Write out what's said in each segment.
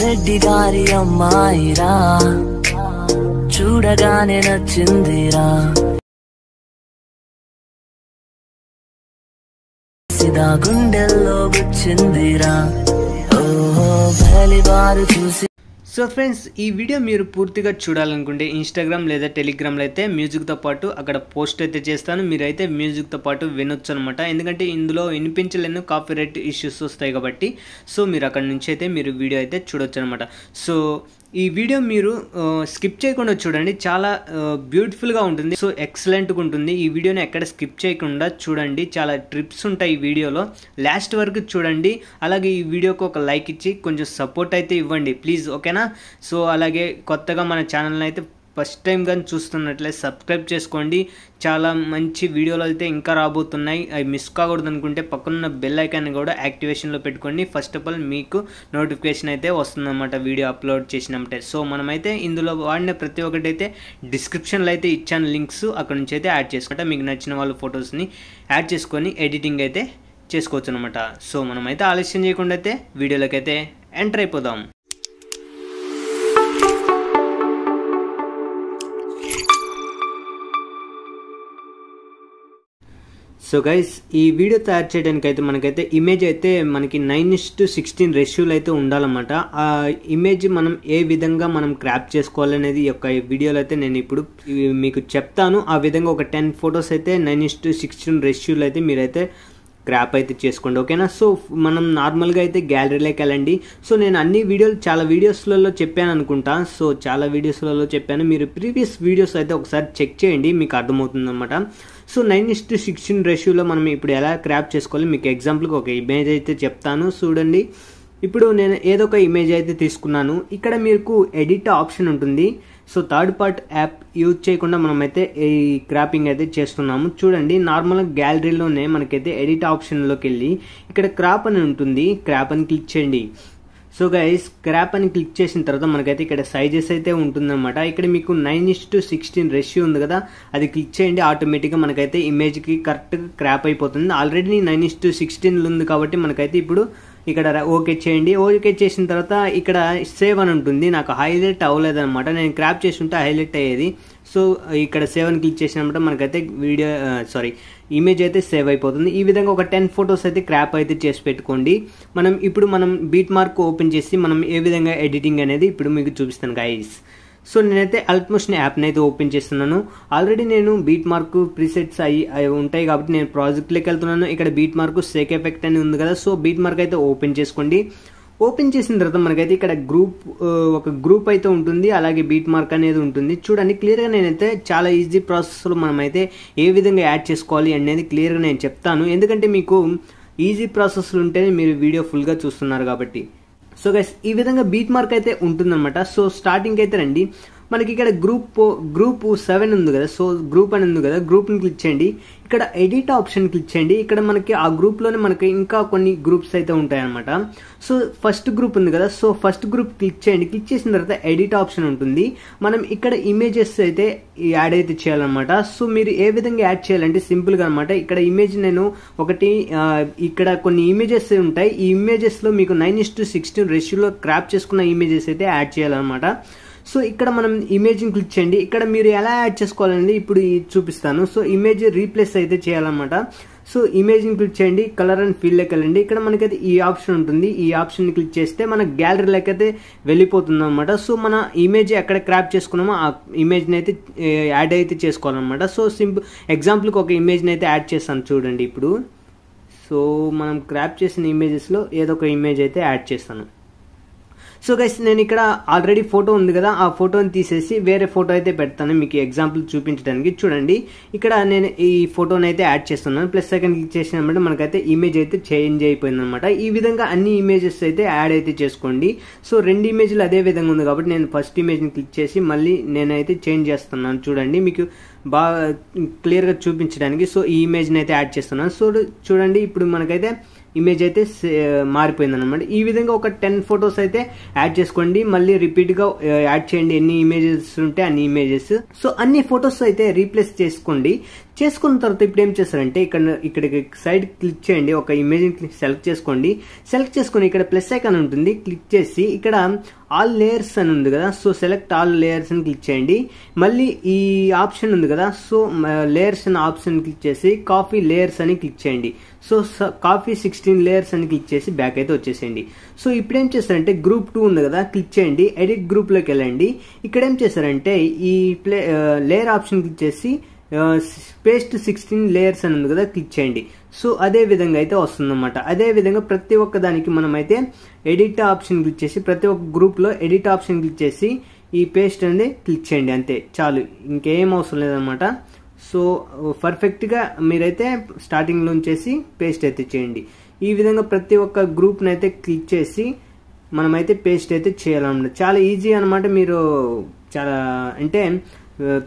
రెడ్డి గారి అమ్మాయిరా చూడగానే నచ్చిందిరా నా గుండెల్లో వచ్చిందిరా చూసి సో ఫ్రెండ్స్ ఈ వీడియో మీరు పూర్తిగా చూడాలనుకుంటే ఇన్స్టాగ్రామ్ లేదా టెలిగ్రామ్లో అయితే మ్యూజిక్తో పాటు అక్కడ పోస్ట్ అయితే చేస్తాను మీరైతే మ్యూజిక్తో పాటు వినొచ్చు అనమాట ఎందుకంటే ఇందులో వినిపించలేని కాపీరైట్ ఇష్యూస్ వస్తాయి కాబట్టి సో మీరు అక్కడ నుంచి అయితే మీరు వీడియో అయితే చూడొచ్చు అనమాట సో ఈ వీడియో మీరు స్కిప్ చేయకుండా చూడండి చాలా బ్యూటిఫుల్గా ఉంటుంది సో ఎక్సలెంట్గా ఉంటుంది ఈ వీడియోని ఎక్కడ స్కిప్ చేయకుండా చూడండి చాలా ట్రిప్స్ ఉంటాయి ఈ వీడియోలో లాస్ట్ వరకు చూడండి అలాగే ఈ వీడియోకి ఒక లైక్ ఇచ్చి కొంచెం సపోర్ట్ అయితే ఇవ్వండి ప్లీజ్ ఓకేనా సో అలాగే కొత్తగా మన ఛానల్ని అయితే ఫస్ట్ టైం కానీ చూస్తున్నట్లయితే సబ్స్క్రైబ్ చేసుకోండి చాలా మంచి వీడియోలు అయితే ఇంకా రాబోతున్నాయి అవి మిస్ కాకూడదు అనుకుంటే పక్కనున్న బెల్ ఐకాన్ కూడా యాక్టివేషన్లో పెట్టుకోండి ఫస్ట్ ఆఫ్ ఆల్ మీకు నోటిఫికేషన్ అయితే వస్తుందన్నమాట వీడియో అప్లోడ్ చేసినట్టే సో మనమైతే ఇందులో వాడిన ప్రతి ఒక్కటి అయితే డిస్క్రిప్షన్లో అయితే ఇచ్చాను లింక్స్ అక్కడ నుంచి అయితే యాడ్ చేసుకుంటా మీకు నచ్చిన వాళ్ళ ఫొటోస్ని యాడ్ చేసుకొని ఎడిటింగ్ అయితే చేసుకోవచ్చు అనమాట సో మనమైతే ఆలస్యం చేయకుండా అయితే వీడియోలోకి అయితే ఎంటర్ అయిపోదాం సో గైస్ ఈ వీడియో తయారు చేయడానికి అయితే మనకైతే ఇమేజ్ అయితే మనకి నైన్ టు సిక్స్టీన్ రెష్యూలు అయితే ఉండాలన్నమాట ఆ ఇమేజ్ మనం ఏ విధంగా మనం క్రాప్ చేసుకోవాలనేది యొక్క వీడియోలో అయితే నేను ఇప్పుడు మీకు చెప్తాను ఆ విధంగా ఒక టెన్ ఫొటోస్ అయితే నైన్ టు సిక్స్టీన్ రెష్యూలు అయితే మీరైతే క్రాప్ అయితే చేసుకోండి ఓకేనా సో మనం నార్మల్గా అయితే గ్యాలరీలోకి వెళ్ళండి సో నేను అన్ని వీడియోలు చాలా వీడియోస్లలో చెప్పాను అనుకుంటా సో చాలా వీడియోస్లలో చెప్పాను మీరు ప్రీవియస్ వీడియోస్ అయితే ఒకసారి చెక్ చేయండి మీకు అర్థమవుతుందన్నమాట సో నైన్ ఇస్ట్ సిక్స్టీన్ రేషియోలో మనం ఇప్పుడు ఎలా క్రాప్ చేసుకోవాలి మీకు ఎగ్జాంపుల్కి ఒక ఇమేజ్ అయితే చెప్తాను చూడండి ఇప్పుడు నేను ఏదో ఒక ఇమేజ్ అయితే తీసుకున్నాను ఇక్కడ మీకు ఎడిట్ ఆప్షన్ ఉంటుంది so third party app use చేయకుండా మనమైతే ఈ క్రాపింగ్ అయితే చేస్తున్నాము చూడండి నార్మల్గా గ్యాలరీలోనే మనకైతే ఎడిట్ ఆప్షన్లోకి వెళ్ళి ఇక్కడ క్రాప్ అని ఉంటుంది క్రాప్ అని క్లిక్ చేయండి సో గైస్ స్క్రాప్ అని క్లిక్ చేసిన తర్వాత మనకైతే ఇక్కడ సైజెస్ అయితే ఉంటుందన్నమాట ఇక్కడ మీకు nine is to sixteen ratio ఉంది కదా అది క్లిక్ చేయండి ఆటోమేటిక్గా మనకైతే ఇమేజ్కి కరెక్ట్గా క్రాప్ అయిపోతుంది ఆల్రెడీ నైన్ ఇస్ టు సిక్స్టీన్లో ఉంది కాబట్టి మనకైతే ఇప్పుడు ఇక్కడ ఓకే చేయండి ఓకే చేసిన తర్వాత ఇక్కడ సేవ్ అని ఉంటుంది నాకు హైలైట్ అవ్వలేదన్నమాట నేను క్రాప్ చేసి ఉంటే హైలైట్ అయ్యేది సో ఇక్కడ సేవ్ అని క్లిక్ చేసినప్పుడు మనకైతే వీడియో సారీ ఇమేజ్ అయితే సేవ్ అయిపోతుంది ఈ విధంగా ఒక టెన్ ఫొటోస్ అయితే క్రాప్ అయితే చేసి పెట్టుకోండి మనం ఇప్పుడు మనం బీట్ మార్క్ ఓపెన్ చేసి మనం ఏ విధంగా ఎడిటింగ్ అనేది ఇప్పుడు మీకు చూపిస్తాను గైస్ సో నేనైతే అల్ట్మోషన్ యాప్ని అయితే ఓపెన్ చేస్తున్నాను ఆల్రెడీ నేను బీట్ మార్క్ ప్రీసెట్స్ అయ్యి అవి ఉంటాయి కాబట్టి నేను ప్రాజెక్ట్లోకి వెళ్తున్నాను ఇక్కడ బీట్ మార్క్ సేక్ ఎఫెక్ట్ అని ఉంది కదా సో బీట్ మార్క్ అయితే ఓపెన్ చేసుకోండి ఓపెన్ చేసిన తర్వాత మనకైతే ఇక్కడ గ్రూప్ ఒక గ్రూప్ అయితే ఉంటుంది అలాగే బీట్ మార్క్ అనేది ఉంటుంది చూడండి క్లియర్గా నేనైతే చాలా ఈజీ ప్రాసెస్లో మనమైతే ఏ విధంగా యాడ్ చేసుకోవాలి అనేది క్లియర్గా నేను చెప్తాను ఎందుకంటే మీకు ఈజీ ప్రాసెస్లు ఉంటేనే మీరు వీడియో ఫుల్గా చూస్తున్నారు కాబట్టి సో గైస్ ఈ విధంగా బీట్ మార్క్ అయితే ఉంటుందన్నమాట సో స్టార్టింగ్ అయితే రండి మనకి ఇక్కడ గ్రూప్ గ్రూప్ సెవెన్ ఉంది కదా సో గ్రూప్ అని ఉంది కదా గ్రూప్ని క్లిక్ చేయండి ఇక్కడ ఎడిట్ ఆప్షన్ క్లిక్ చేయండి ఇక్కడ మనకి ఆ గ్రూప్లోనే మనకి ఇంకా కొన్ని గ్రూప్స్ అయితే ఉంటాయన్నమాట సో ఫస్ట్ గ్రూప్ ఉంది కదా సో ఫస్ట్ గ్రూప్ క్లిక్ చేయండి క్లిక్ చేసిన తర్వాత ఎడిట్ ఆప్షన్ ఉంటుంది మనం ఇక్కడ ఇమేజెస్ అయితే యాడ్ అయితే చేయాలన్నమాట సో మీరు ఏ విధంగా యాడ్ చేయాలంటే సింపుల్గా అనమాట ఇక్కడ ఇమేజ్ నేను ఒకటి ఇక్కడ కొన్ని ఇమేజెస్ ఉంటాయి ఈ ఇమేజెస్లో మీకు నైన్ ఇస్ టు సిక్స్టీన్ రెష్యూలో క్రాప్ చేసుకున్న ఇమేజెస్ అయితే యాడ్ చేయాలన్నమాట సో ఇక్కడ మనం ఇమేజ్ని క్లిక్ చేయండి ఇక్కడ మీరు ఎలా యాడ్ చేసుకోవాలనేది ఇప్పుడు చూపిస్తాను సో ఇమేజ్ రీప్లేస్ అయితే చేయాలన్నమాట సో ఇమేజ్ని క్లిక్ చేయండి కలర్ అండ్ ఫీల్ లెక్క వెళ్ళండి ఇక్కడ మనకైతే ఈ ఆప్షన్ ఉంటుంది ఈ ఆప్షన్ని క్లిక్ చేస్తే మన గ్యాలరీలోకి అయితే వెళ్ళిపోతుంది అనమాట సో మన ఇమేజ్ ఎక్కడ క్రాప్ చేసుకున్నామో ఆ ఇమేజ్ని అయితే యాడ్ అయితే చేసుకోవాలన్నమాట సో సింపుల్ ఎగ్జాంపుల్కి ఒక ఇమేజ్ని అయితే యాడ్ చేస్తాను చూడండి ఇప్పుడు సో మనం క్రాప్ చేసిన ఇమేజెస్లో ఏదో ఒక ఇమేజ్ అయితే యాడ్ చేస్తాను సో గైస్ నేను ఇక్కడ ఆల్రెడీ ఫోటో ఉంది కదా ఆ ఫోటోని తీసేసి వేరే ఫోటో అయితే పెడతాను మీకు ఎగ్జాంపుల్ చూపించడానికి చూడండి ఇక్కడ నేను ఈ ఫోటోని అయితే యాడ్ చేస్తున్నాను ప్లస్ సెకండ్ క్లిక్ చేసినప్పుడు మనకైతే ఇమేజ్ అయితే చేంజ్ అయిపోయింది అనమాట ఈ విధంగా అన్ని ఇమేజెస్ అయితే యాడ్ అయితే చేసుకోండి సో రెండు ఇమేజ్లు అదే విధంగా ఉంది కాబట్టి నేను ఫస్ట్ ఇమేజ్ని క్లిక్ చేసి మళ్ళీ నేనైతే చేంజ్ చేస్తున్నాను చూడండి మీకు బాగా క్లియర్గా చూపించడానికి సో ఈ ఇమేజ్ని అయితే యాడ్ చేస్తున్నాను సో చూడండి ఇప్పుడు మనకైతే ఇమేజ్ అయితే మారిపోయింది అనమాట ఈ విధంగా ఒక టెన్ ఫొటోస్ అయితే యాడ్ చేసుకోండి మళ్ళీ రిపీట్గా యాడ్ చేయండి ఎన్ని ఇమేజెస్ ఉంటే అన్ని ఇమేజెస్ సో అన్ని ఫొటోస్ అయితే రీప్లేస్ చేసుకోండి చేసుకున్న తర్వాత ఇప్పుడు ఏం చేస్తారంటే ఇక్కడ ఇక్కడికి సైడ్ క్లిక్ చేయండి ఒక ఇమేజ్ క్లిక్ సెలెక్ట్ చేసుకోండి సెలెక్ట్ చేసుకుని ఇక్కడ ప్లస్ ఐకాన్ ఉంటుంది క్లిక్ చేసి ఇక్కడ ఆల్ లేయర్స్ అని ఉంది కదా సో సెలెక్ట్ ఆల్ లేయర్స్ అని క్లిక్ చేయండి మళ్ళీ ఈ ఆప్షన్ ఉంది కదా సో లేయర్స్ అని ఆప్షన్ క్లిక్ చేసి కాఫీ లేయర్స్ అని క్లిక్ చేయండి సో కాఫీ సిక్స్టీన్ లేయర్స్ అని క్లిక్ చేసి బ్యాక్ అయితే వచ్చేసేయండి సో ఇప్పుడు ఏం చేస్తారంటే గ్రూప్ టూ ఉంది కదా క్లిక్ చేయండి ఎడిట్ గ్రూప్లోకి వెళ్ళండి ఇక్కడ ఏం చేస్తారంటే ఈ ప్లే లేయర్ ఆప్షన్ క్లిక్ చేసి పేస్ట్ సిక్స్టీన్ లేయర్స్ అని ఉంది కదా క్లిక్ చేయండి సో అదే విధంగా అయితే వస్తుందన్నమాట అదే విధంగా ప్రతి ఒక్క దానికి మనమైతే ఎడిట్ ఆప్షన్ క్లిక్ చేసి ప్రతి ఒక్క గ్రూప్లో ఎడిట్ ఆప్షన్ క్లిక్ చేసి ఈ పేస్ట్ అనేది క్లిక్ చేయండి అంతే చాలు ఇంకేం అవసరం లేదనమాట సో పర్ఫెక్ట్గా మీరైతే స్టార్టింగ్లో చేసి పేస్ట్ అయితే చేయండి ఈ విధంగా ప్రతి ఒక్క గ్రూప్ని అయితే క్లిక్ చేసి మనమైతే పేస్ట్ అయితే చేయాలన్నమాట చాలా ఈజీ అనమాట మీరు చాలా అంటే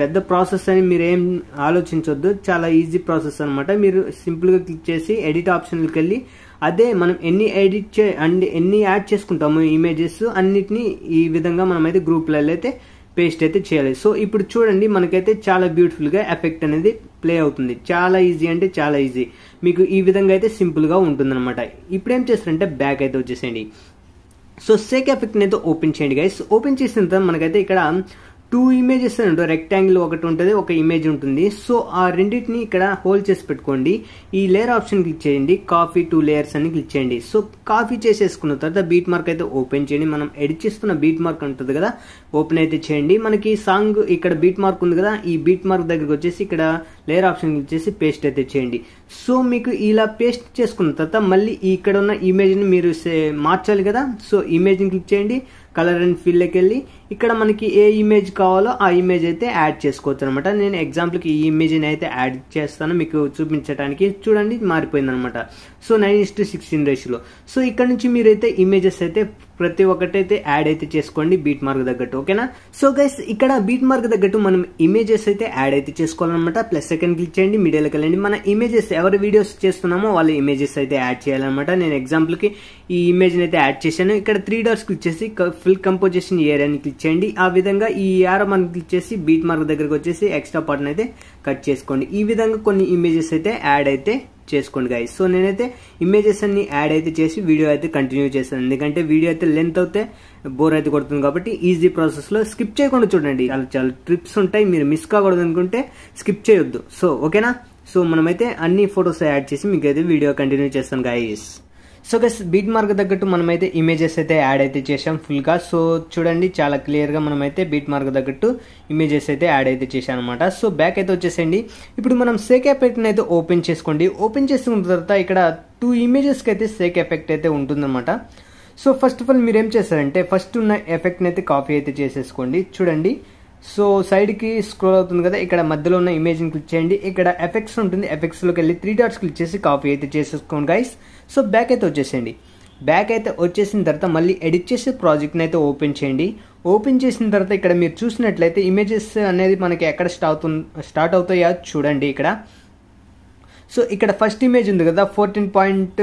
పెద్ద ప్రాసెస్ అని మీరు ఏం ఆలోచించొద్దు చాలా ఈజీ ప్రాసెస్ అనమాట మీరు సింపుల్గా క్లిక్ చేసి ఎడిట్ ఆప్షన్కి వెళ్ళి అదే మనం ఎన్ని ఎడిట్ చే అండ్ ఎన్ని యాడ్ చేసుకుంటాము ఇమేజెస్ అన్నిటిని ఈ విధంగా మనమైతే గ్రూప్లలో అయితే పేస్ట్ అయితే చేయాలి సో ఇప్పుడు చూడండి మనకైతే చాలా బ్యూటిఫుల్గా ఎఫెక్ట్ అనేది ప్లే అవుతుంది చాలా ఈజీ అంటే చాలా ఈజీ మీకు ఈ విధంగా అయితే సింపుల్గా అనమాట ఇప్పుడు ఏం చేస్తారంటే బ్యాక్ అయితే వచ్చేసేయండి సో సేక్ ఎఫెక్ట్ని అయితే ఓపెన్ చేయండి గైస్ ఓపెన్ చేసిన తర్వాత మనకైతే ఇక్కడ టూ ఇమేజెస్ అని ఉంటుంది రెక్టాంగిల్ ఒకటి ఉంటుంది ఒక ఇమేజ్ ఉంటుంది సో ఆ రెండింటిని ఇక్కడ హోల్డ్ చేసి పెట్టుకోండి ఈ లేయర్ ఆప్షన్ క్లిక్ చేయండి కాఫీ టూ లేయర్స్ అని క్లిక్ చేయండి సో కాఫీ చేసేసుకున్న తర్వాత బీట్ మార్క్ అయితే ఓపెన్ చేయండి మనం ఎడిట్ చేస్తున్న బీట్ మార్క్ ఉంటుంది కదా ఓపెన్ అయితే చేయండి మనకి సాంగ్ ఇక్కడ బీట్ మార్క్ ఉంది కదా ఈ బీట్ మార్క్ దగ్గరకు వచ్చేసి ఇక్కడ లేయర్ ఆప్షన్ ఇచ్చేసి పేస్ట్ అయితే చేయండి సో మీకు ఇలా పేస్ట్ చేసుకున్న తర్వాత మళ్ళీ ఇక్కడ ఉన్న ఇమేజ్ని మీరు మార్చాలి కదా సో ఇమేజ్ని క్లిక్ చేయండి కలర్ అండ్ ఫీల్డ్కి వెళ్ళి ఇక్కడ మనకి ఏ ఇమేజ్ కావాలో ఆ ఇమేజ్ అయితే యాడ్ చేసుకోవచ్చు అనమాట నేను ఎగ్జాంపుల్కి ఈ ఇమేజ్ని అయితే యాడ్ చేస్తాను మీకు చూపించడానికి చూడండి మారిపోయింది అనమాట so nine is to sixteen రేషియోలో సో ఇక్కడ నుంచి మీరైతే ఇమేజెస్ అయితే ప్రతి ఒక్కటైతే యాడ్ అయితే చేసుకోండి బీట్ మార్క్ తగ్గట్టు ఓకేనా సో గైస్ ఇక్కడ బీట్ మార్క్ తగ్గట్టు మనం ఇమేజెస్ అయితే యాడ్ అయితే చేసుకోవాలన్నమాట ప్లస్ సెకండ్ క్లిక్ చేయండి మీడియాలోకి వెళ్ళండి మన ఇమేజెస్ ఎవరి వీడియోస్ చేస్తున్నామో వాళ్ళ ఇమేజెస్ అయితే యాడ్ చేయాలన్నమాట నేను ఎగ్జాంపుల్కి ఈ ఇమేజ్ని అయితే యాడ్ చేశాను ఇక్కడ త్రీ డోర్స్ క్లిక్ చేసి ఫుల్ కంపోజిషన్ ఏరియాని క్లిక్ చేయండి ఆ విధంగా ఈ ఆరో మనం క్లిక్ చేసి బీట్ మార్క్ దగ్గరకు వచ్చేసి ఎక్స్ట్రా పార్ట్ని అయితే కట్ చేసుకోండి ఈ విధంగా కొన్ని ఇమేజెస్ అయితే యాడ్ అయితే చేసుకోండి గైస్ సో నేనైతే ఇమేజెస్ అన్ని యాడ్ అయితే చేసి వీడియో అయితే కంటిన్యూ చేస్తాను ఎందుకంటే వీడియో అయితే లెంత్ అయితే బోర్ అయితే కొడుతుంది కాబట్టి ఈజీ ప్రాసెస్లో స్కిప్ చేయకుండా చూడండి చాలా చాలా ట్రిప్స్ ఉంటాయి మీరు మిస్ కాకూడదు అనుకుంటే స్కిప్ చేయొద్దు సో ఓకేనా సో మనమైతే అన్ని ఫొటోస్ యాడ్ చేసి అయితే వీడియో కంటిన్యూ చేస్తాను guys so guys beat mark తగ్గట్టు మనమైతే ఇమేజెస్ అయితే యాడ్ అయితే చేసాం ఫుల్గా సో చూడండి చాలా క్లియర్గా మనమైతే బీట్ మార్క్ తగ్గట్టు ఇమేజెస్ అయితే యాడ్ అయితే చేశాను అనమాట సో బ్యాక్ అయితే వచ్చేసేయండి ఇప్పుడు మనం సేక్ ఎఫెక్ట్ని అయితే ఓపెన్ చేసుకోండి ఓపెన్ చేసుకున్న తర్వాత ఇక్కడ టూ ఇమేజెస్కి అయితే సేక్ ఎఫెక్ట్ అయితే ఉంటుందన్నమాట సో ఫస్ట్ ఆఫ్ ఆల్ మీరు ఏం చేస్తారంటే ఫస్ట్ ఉన్న ఎఫెక్ట్ని అయితే కాపీ అయితే చేసేసుకోండి చూడండి సో సైడ్కి స్క్రోల్ అవుతుంది కదా ఇక్కడ మధ్యలో ఉన్న ఇమేజ్ని క్లిక్ చేయండి ఇక్కడ ఎఫెక్ట్స్ ఉంటుంది ఎఫెక్ట్స్లోకి వెళ్ళి త్రీ డాట్స్ క్లిక్ చేసి కాపీ అయితే చేసేసుకోండి గైస్ సో బ్యాక్ అయితే వచ్చేసేయండి బ్యాక్ అయితే వచ్చేసిన తర్వాత మళ్ళీ ఎడిట్ చేసే ప్రాజెక్ట్ని అయితే ఓపెన్ చేయండి ఓపెన్ చేసిన తర్వాత ఇక్కడ మీరు చూసినట్లయితే ఇమేజెస్ అనేది మనకి ఎక్కడ స్టార్ట్ స్టార్ట్ అవుతాయో చూడండి ఇక్కడ సో ఇక్కడ ఫస్ట్ ఇమేజ్ ఉంది కదా fourteen point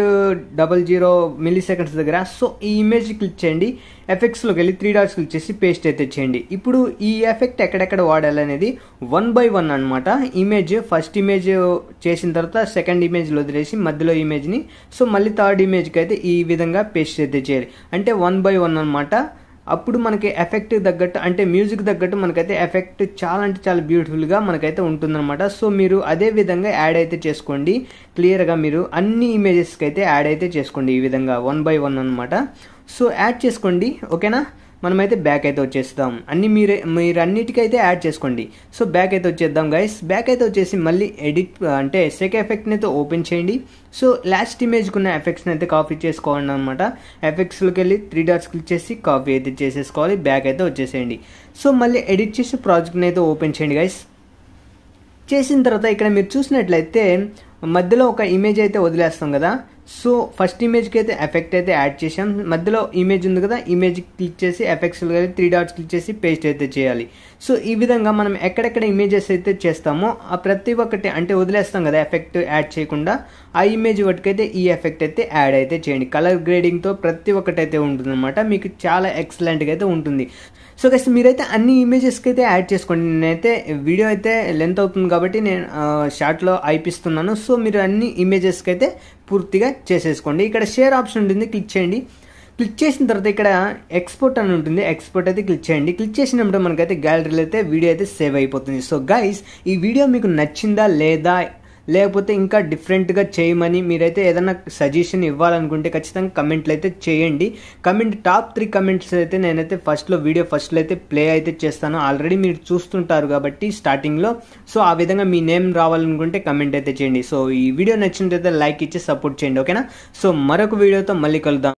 double zero milliseconds దగ్గర సో ఈ ఇమేజ్ క్లిక్ చేయండి ఎఫెక్ట్స్లోకి వెళ్ళి త్రీ డాట్స్ క్లిక్ చేసి పేస్ట్ అయితే చేయండి ఇప్పుడు ఈ ఎఫెక్ట్ ఎక్కడెక్కడ వాడాలి అనేది వన్ బై వన్ అనమాట ఇమేజ్ ఫస్ట్ ఇమేజ్ చేసిన తర్వాత సెకండ్ ఇమేజ్లో వదిలేసి మధ్యలో ఇమేజ్ని సో మళ్ళీ థర్డ్ ఇమేజ్కి అయితే ఈ విధంగా పేస్ట్ అయితే చేయాలి అంటే వన్ బై వన్ అనమాట అప్పుడు మనకి ఎఫెక్ట్ తగ్గట్టు అంటే మ్యూజిక్ తగ్గట్టు మనకైతే ఎఫెక్ట్ చాలా అంటే చాలా బ్యూటిఫుల్గా మనకైతే ఉంటుందన్నమాట సో మీరు అదే విధంగా యాడ్ అయితే చేసుకోండి క్లియర్గా మీరు అన్ని ఇమేజెస్కి అయితే యాడ్ అయితే చేసుకోండి ఈ విధంగా వన్ బై వన్ అనమాట సో యాడ్ చేసుకోండి ఓకేనా మనమైతే బ్యాక్ అయితే వచ్చేస్తాం అన్ని మీరే మీరు అన్నిటికైతే యాడ్ చేసుకోండి సో బ్యాక్ అయితే వచ్చేద్దాం గైస్ బ్యాక్ అయితే వచ్చేసి మళ్ళీ ఎడిట్ అంటే సెక్ ఎఫెక్ట్ని అయితే ఓపెన్ చేయండి సో లాస్ట్ ఇమేజ్కి ఉన్న ఎఫెక్ట్స్ని అయితే కాపీ చేసుకోవాలి అనమాట ఎఫెక్ట్స్లోకి వెళ్ళి త్రీ డాట్స్ క్లిక్ చేసి కాపీ అయితే చేసేసుకోవాలి బ్యాక్ అయితే వచ్చేసేయండి సో మళ్ళీ ఎడిట్ చేసి ప్రాజెక్ట్ని అయితే ఓపెన్ చేయండి గైస్ చేసిన తర్వాత ఇక్కడ మీరు చూసినట్లయితే మధ్యలో ఒక ఇమేజ్ అయితే వదిలేస్తాం కదా సో ఫస్ట్ ఇమేజ్కి అయితే ఎఫెక్ట్ అయితే యాడ్ చేసాం మధ్యలో ఇమేజ్ ఉంది కదా ఇమేజ్ క్లిక్ చేసి ఎఫెక్ట్స్ త్రీ డాట్స్ క్లిక్ చేసి పేస్ట్ అయితే చేయాలి సో ఈ విధంగా మనం ఎక్కడెక్కడ ఇమేజెస్ అయితే చేస్తామో ఆ ప్రతి ఒక్కటి అంటే వదిలేస్తాం కదా ఎఫెక్ట్ యాడ్ చేయకుండా ఆ ఇమేజ్ ఒకటికైతే ఈ ఎఫెక్ట్ అయితే యాడ్ అయితే చేయండి కలర్ గ్రేడింగ్తో ప్రతి ఒక్కటి అయితే ఉంటుందన్నమాట మీకు చాలా ఎక్సలెంట్గా అయితే ఉంటుంది సో గైస్ మీరైతే అన్ని ఇమేజెస్కి అయితే యాడ్ చేసుకోండి నేనైతే వీడియో అయితే లెంత్ అవుతుంది కాబట్టి నేను షార్ట్లో అయిపిస్తున్నాను సో మీరు అన్ని ఇమేజెస్కి అయితే పూర్తిగా చేసేసుకోండి ఇక్కడ షేర్ ఆప్షన్ ఉంటుంది క్లిక్ చేయండి క్లిక్ చేసిన తర్వాత ఇక్కడ ఎక్స్పోర్ట్ అని ఉంటుంది ఎక్స్పోర్ట్ అయితే క్లిక్ చేయండి క్లిక్ చేసినప్పుడు మనకైతే గ్యాలరీలో అయితే వీడియో అయితే సేవ్ అయిపోతుంది సో గైస్ ఈ వీడియో మీకు నచ్చిందా లేదా లేకపోతే ఇంకా డిఫరెంట్గా చేయమని మీరైతే ఏదైనా సజెషన్ ఇవ్వాలనుకుంటే ఖచ్చితంగా కమెంట్లు అయితే చేయండి కమెంట్ టాప్ త్రీ కమెంట్స్ అయితే నేనైతే ఫస్ట్లో వీడియో ఫస్ట్లో అయితే ప్లే అయితే చేస్తాను ఆల్రెడీ మీరు చూస్తుంటారు కాబట్టి స్టార్టింగ్లో సో ఆ విధంగా మీ నేమ్ రావాలనుకుంటే కమెంట్ అయితే చేయండి సో ఈ వీడియో నచ్చినట్టు లైక్ ఇచ్చి సపోర్ట్ చేయండి ఓకేనా సో మరొక వీడియోతో మళ్ళీ కలుద్దాం